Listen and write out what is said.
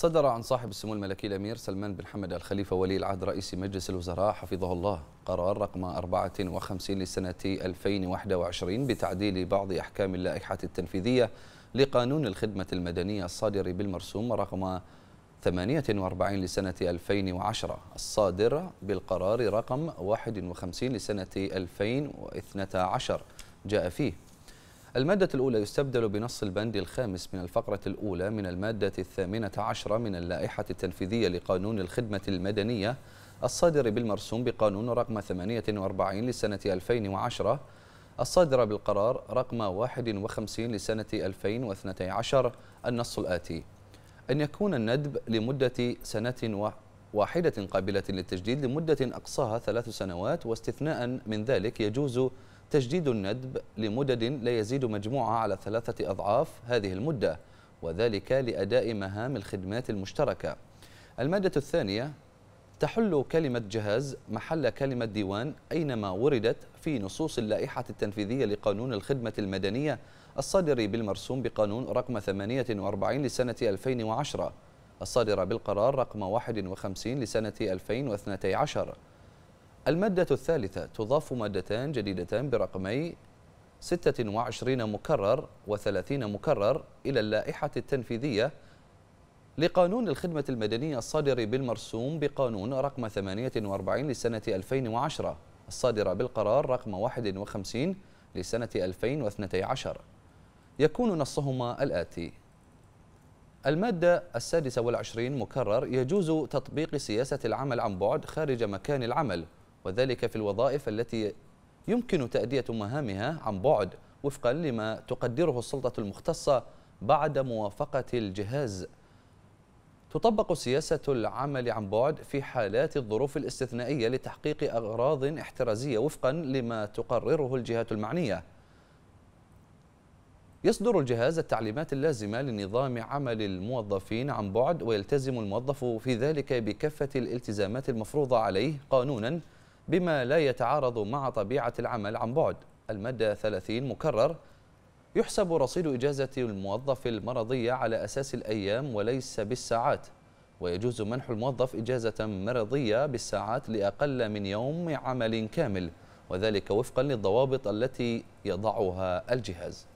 صدر عن صاحب السمو الملكي الأمير سلمان بن حمد الخليفة ولي العهد رئيس مجلس الوزراء حفظه الله قرار رقم 54 لسنة 2021 بتعديل بعض أحكام اللائحة التنفيذية لقانون الخدمة المدنية الصادر بالمرسوم رقم 48 لسنة 2010 الصادر بالقرار رقم 51 لسنة 2012 جاء فيه المادة الأولى يستبدل بنص البند الخامس من الفقرة الأولى من المادة الثامنة عشرة من اللائحة التنفيذية لقانون الخدمة المدنية الصادر بالمرسوم بقانون رقم 48 لسنة 2010 الصادرة بالقرار رقم 51 لسنة 2012 النص الآتي أن يكون الندب لمدة سنة واحدة قابلة للتجديد لمدة أقصاها ثلاث سنوات واستثناء من ذلك يجوز تجديد الندب لمدد لا يزيد مجموعة على ثلاثة أضعاف هذه المدة وذلك لأداء مهام الخدمات المشتركة المادة الثانية تحل كلمة جهاز محل كلمة ديوان أينما وردت في نصوص اللائحة التنفيذية لقانون الخدمة المدنية الصادر بالمرسوم بقانون رقم 48 لسنة 2010 الصادرة بالقرار رقم 51 لسنة 2012 المادة الثالثة تضاف مادتان جديدتان برقمي 26 مكرر و30 مكرر إلى اللائحة التنفيذية لقانون الخدمة المدنية الصادر بالمرسوم بقانون رقم 48 لسنة 2010 الصادرة بالقرار رقم 51 لسنة 2012 يكون نصهما الآتي المادة السادسة والعشرين مكرر يجوز تطبيق سياسة العمل عن بعد خارج مكان العمل وذلك في الوظائف التي يمكن تأدية مهامها عن بعد وفقا لما تقدره السلطة المختصة بعد موافقة الجهاز تطبق سياسة العمل عن بعد في حالات الظروف الاستثنائية لتحقيق أغراض احترازية وفقا لما تقرره الجهات المعنية يصدر الجهاز التعليمات اللازمة لنظام عمل الموظفين عن بعد ويلتزم الموظف في ذلك بكافة الالتزامات المفروضة عليه قانونا بما لا يتعارض مع طبيعة العمل عن بعد المادة 30 مكرر يحسب رصيد إجازة الموظف المرضية على أساس الأيام وليس بالساعات ويجوز منح الموظف إجازة مرضية بالساعات لأقل من يوم عمل كامل وذلك وفقا للضوابط التي يضعها الجهاز